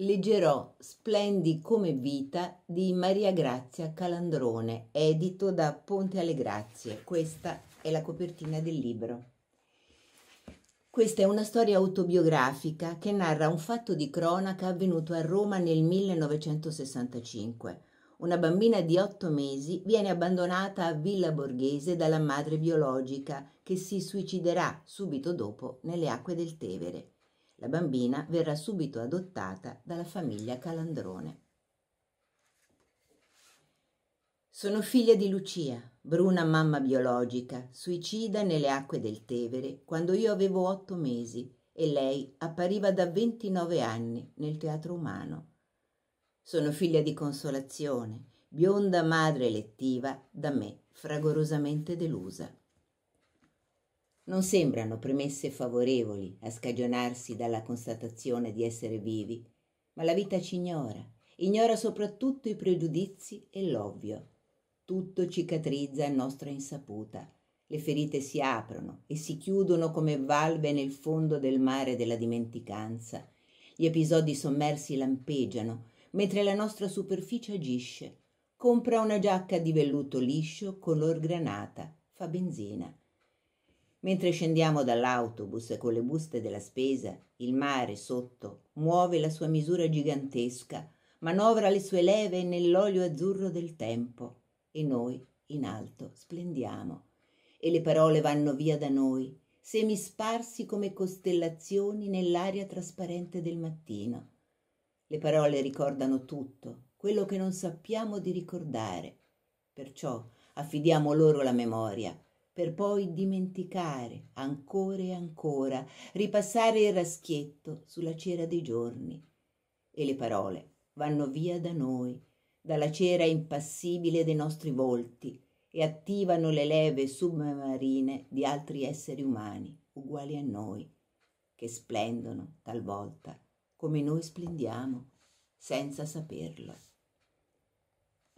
Leggerò Splendi come vita di Maria Grazia Calandrone, edito da Ponte alle Grazie. Questa è la copertina del libro. Questa è una storia autobiografica che narra un fatto di cronaca avvenuto a Roma nel 1965. Una bambina di otto mesi viene abbandonata a Villa Borghese dalla madre biologica che si suiciderà subito dopo nelle acque del Tevere. La bambina verrà subito adottata dalla famiglia Calandrone. Sono figlia di Lucia, Bruna mamma biologica, suicida nelle acque del Tevere quando io avevo otto mesi e lei appariva da 29 anni nel teatro umano. Sono figlia di Consolazione, bionda madre elettiva, da me fragorosamente delusa non sembrano premesse favorevoli a scagionarsi dalla constatazione di essere vivi, ma la vita ci ignora, ignora soprattutto i pregiudizi e l'ovvio. Tutto cicatrizza a nostra insaputa, le ferite si aprono e si chiudono come valve nel fondo del mare della dimenticanza. Gli episodi sommersi lampeggiano, mentre la nostra superficie agisce. Compra una giacca di velluto liscio, color granata, fa benzina Mentre scendiamo dall'autobus con le buste della spesa, il mare sotto muove la sua misura gigantesca, manovra le sue leve nell'olio azzurro del tempo e noi in alto splendiamo. E le parole vanno via da noi, semi sparsi come costellazioni nell'aria trasparente del mattino. Le parole ricordano tutto, quello che non sappiamo di ricordare. Perciò affidiamo loro la memoria per poi dimenticare ancora e ancora, ripassare il raschietto sulla cera dei giorni. E le parole vanno via da noi, dalla cera impassibile dei nostri volti, e attivano le leve submarine di altri esseri umani, uguali a noi, che splendono talvolta come noi splendiamo, senza saperlo.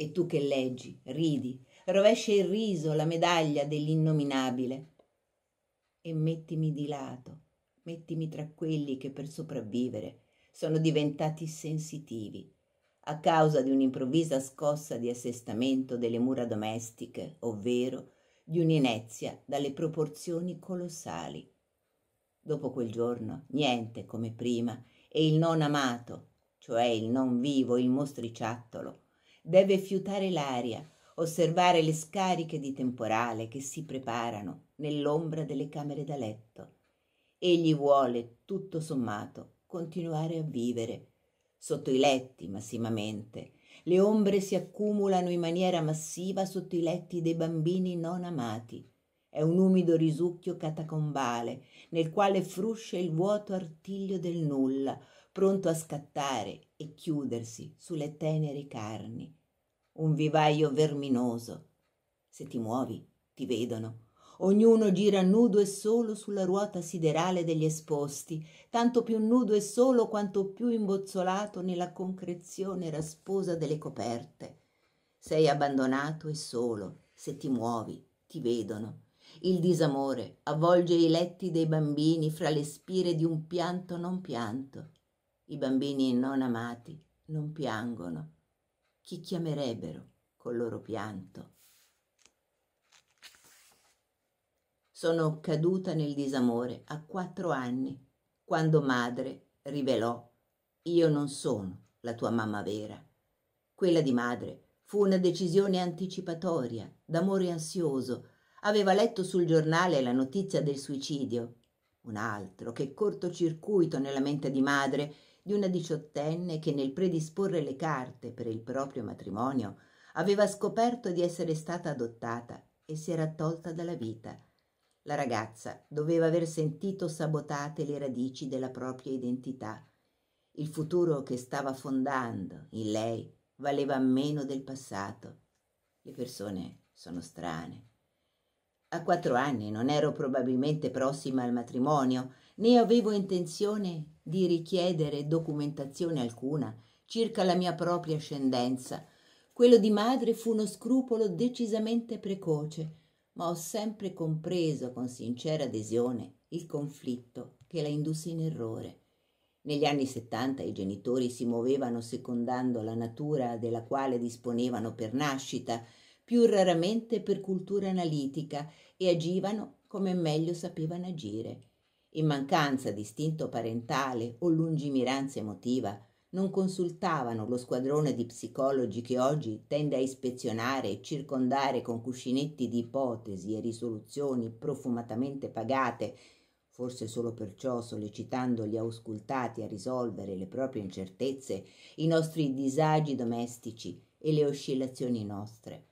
E tu che leggi, ridi, rovescia il riso la medaglia dell'innominabile. E mettimi di lato, mettimi tra quelli che per sopravvivere sono diventati sensitivi a causa di un'improvvisa scossa di assestamento delle mura domestiche, ovvero di un'inezia dalle proporzioni colossali. Dopo quel giorno, niente come prima, e il non amato, cioè il non vivo, il mostriciattolo, deve fiutare l'aria, osservare le scariche di temporale che si preparano nell'ombra delle camere da letto. Egli vuole, tutto sommato, continuare a vivere. Sotto i letti, massimamente, le ombre si accumulano in maniera massiva sotto i letti dei bambini non amati. È un umido risucchio catacombale nel quale frusce il vuoto artiglio del nulla, pronto a scattare e chiudersi sulle tenere carni, un vivaio verminoso. Se ti muovi, ti vedono. Ognuno gira nudo e solo sulla ruota siderale degli esposti, tanto più nudo e solo quanto più imbozzolato nella concrezione rasposa delle coperte. Sei abbandonato e solo, se ti muovi, ti vedono. Il disamore avvolge i letti dei bambini fra le spire di un pianto non pianto. I bambini non amati non piangono chi chiamerebbero col loro pianto. Sono caduta nel disamore a quattro anni, quando madre rivelò io non sono la tua mamma vera. Quella di madre fu una decisione anticipatoria, d'amore ansioso. Aveva letto sul giornale la notizia del suicidio. Un altro che cortocircuito nella mente di madre di una diciottenne che nel predisporre le carte per il proprio matrimonio aveva scoperto di essere stata adottata e si era tolta dalla vita. La ragazza doveva aver sentito sabotate le radici della propria identità. Il futuro che stava fondando in lei valeva meno del passato. Le persone sono strane. A quattro anni non ero probabilmente prossima al matrimonio, né avevo intenzione di richiedere documentazione alcuna circa la mia propria ascendenza. Quello di madre fu uno scrupolo decisamente precoce, ma ho sempre compreso con sincera adesione il conflitto che la indusse in errore. Negli anni settanta i genitori si muovevano secondando la natura della quale disponevano per nascita, più raramente per cultura analitica e agivano come meglio sapevano agire. In mancanza di istinto parentale o lungimiranza emotiva, non consultavano lo squadrone di psicologi che oggi tende a ispezionare e circondare con cuscinetti di ipotesi e risoluzioni profumatamente pagate, forse solo perciò sollecitando gli auscultati a risolvere le proprie incertezze, i nostri disagi domestici e le oscillazioni nostre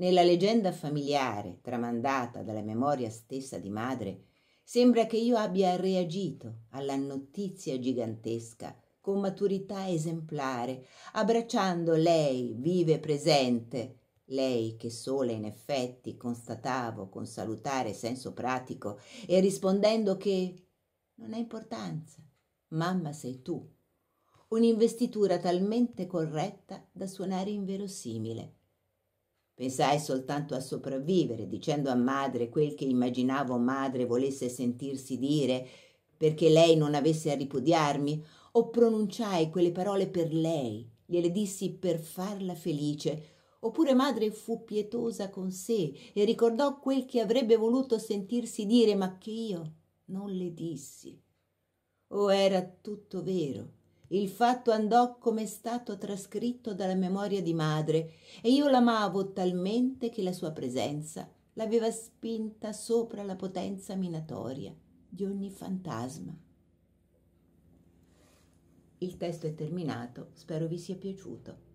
nella leggenda familiare tramandata dalla memoria stessa di madre, sembra che io abbia reagito alla notizia gigantesca con maturità esemplare, abbracciando lei vive presente, lei che sola in effetti constatavo con salutare senso pratico e rispondendo che non ha importanza, mamma sei tu. Un'investitura talmente corretta da suonare inverosimile Pensai soltanto a sopravvivere, dicendo a madre quel che immaginavo madre volesse sentirsi dire perché lei non avesse a ripudiarmi, o pronunciai quelle parole per lei, gliele dissi per farla felice, oppure madre fu pietosa con sé e ricordò quel che avrebbe voluto sentirsi dire, ma che io non le dissi. O oh, era tutto vero, il fatto andò come è stato trascritto dalla memoria di madre e io l'amavo talmente che la sua presenza l'aveva spinta sopra la potenza minatoria di ogni fantasma. Il testo è terminato, spero vi sia piaciuto.